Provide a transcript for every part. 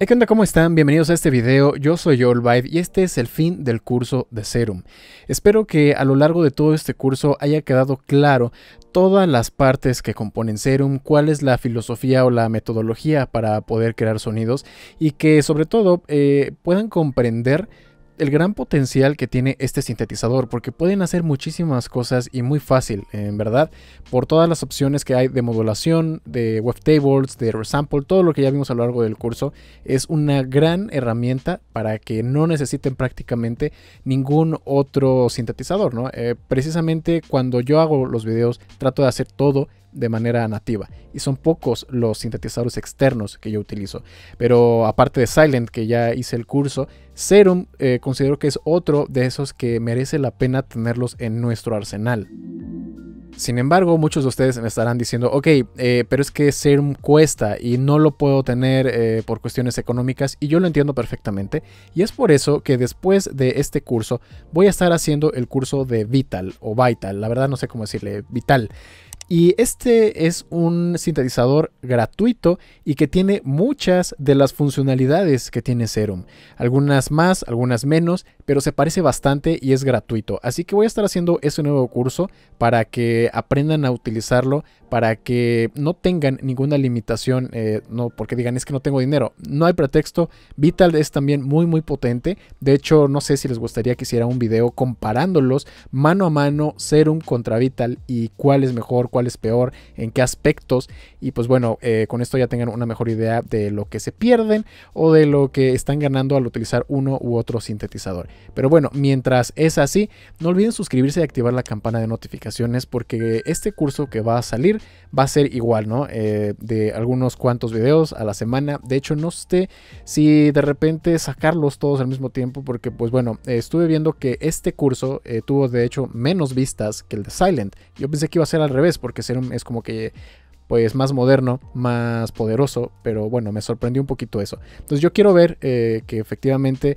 Hey, ¿Qué onda? ¿Cómo están? Bienvenidos a este video. Yo soy Joel Vibe y este es el fin del curso de Serum. Espero que a lo largo de todo este curso haya quedado claro todas las partes que componen Serum, cuál es la filosofía o la metodología para poder crear sonidos y que sobre todo eh, puedan comprender el gran potencial que tiene este sintetizador, porque pueden hacer muchísimas cosas y muy fácil, en verdad, por todas las opciones que hay de modulación, de tables, de resample, todo lo que ya vimos a lo largo del curso, es una gran herramienta para que no necesiten prácticamente ningún otro sintetizador, ¿no? Eh, precisamente cuando yo hago los videos trato de hacer todo de manera nativa. Y son pocos los sintetizadores externos que yo utilizo. Pero aparte de Silent, que ya hice el curso, Serum eh, considero que es otro de esos que merece la pena tenerlos en nuestro arsenal. Sin embargo, muchos de ustedes me estarán diciendo, ok, eh, pero es que Serum cuesta y no lo puedo tener eh, por cuestiones económicas y yo lo entiendo perfectamente. Y es por eso que después de este curso voy a estar haciendo el curso de Vital o Vital, la verdad no sé cómo decirle, Vital. Y este es un sintetizador gratuito y que tiene muchas de las funcionalidades que tiene Serum. Algunas más, algunas menos, pero se parece bastante y es gratuito. Así que voy a estar haciendo ese nuevo curso para que aprendan a utilizarlo para que no tengan ninguna limitación, eh, no porque digan es que no tengo dinero, no hay pretexto, Vital es también muy muy potente, de hecho no sé si les gustaría que hiciera un video comparándolos mano a mano Serum contra Vital y cuál es mejor, cuál es peor, en qué aspectos y pues bueno, eh, con esto ya tengan una mejor idea de lo que se pierden o de lo que están ganando al utilizar uno u otro sintetizador. Pero bueno, mientras es así, no olviden suscribirse y activar la campana de notificaciones porque este curso que va a salir va a ser igual, ¿no? Eh, de algunos cuantos videos a la semana. De hecho, no sé si de repente sacarlos todos al mismo tiempo, porque pues bueno, estuve viendo que este curso eh, tuvo de hecho menos vistas que el de Silent. Yo pensé que iba a ser al revés, porque Serum es como que pues más moderno, más poderoso, pero bueno, me sorprendió un poquito eso. Entonces yo quiero ver eh, que efectivamente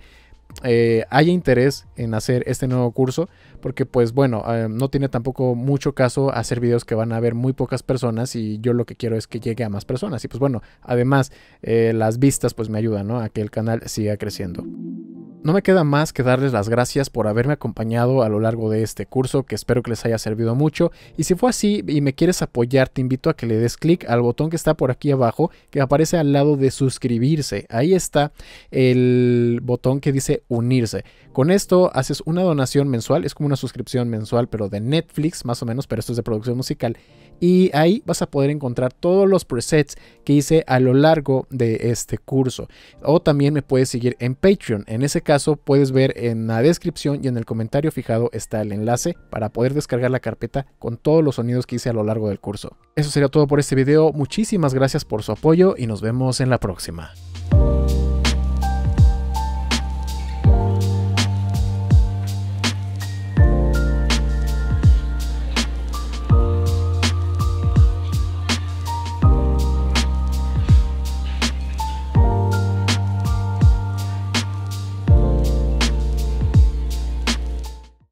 eh, haya interés en hacer este nuevo curso, porque pues bueno, eh, no tiene tampoco mucho caso hacer videos que van a ver muy pocas personas y yo lo que quiero es que llegue a más personas. Y pues bueno, además eh, las vistas pues me ayudan a que el canal siga creciendo. No me queda más que darles las gracias por haberme acompañado a lo largo de este curso, que espero que les haya servido mucho. Y si fue así y me quieres apoyar, te invito a que le des clic al botón que está por aquí abajo, que aparece al lado de suscribirse. Ahí está el botón que dice unirse. Con esto haces una donación mensual, es como una suscripción mensual, pero de Netflix más o menos, pero esto es de producción musical. Y ahí vas a poder encontrar todos los presets que hice a lo largo de este curso. O también me puedes seguir en Patreon. En ese caso puedes ver en la descripción y en el comentario fijado está el enlace para poder descargar la carpeta con todos los sonidos que hice a lo largo del curso. Eso sería todo por este video. Muchísimas gracias por su apoyo y nos vemos en la próxima.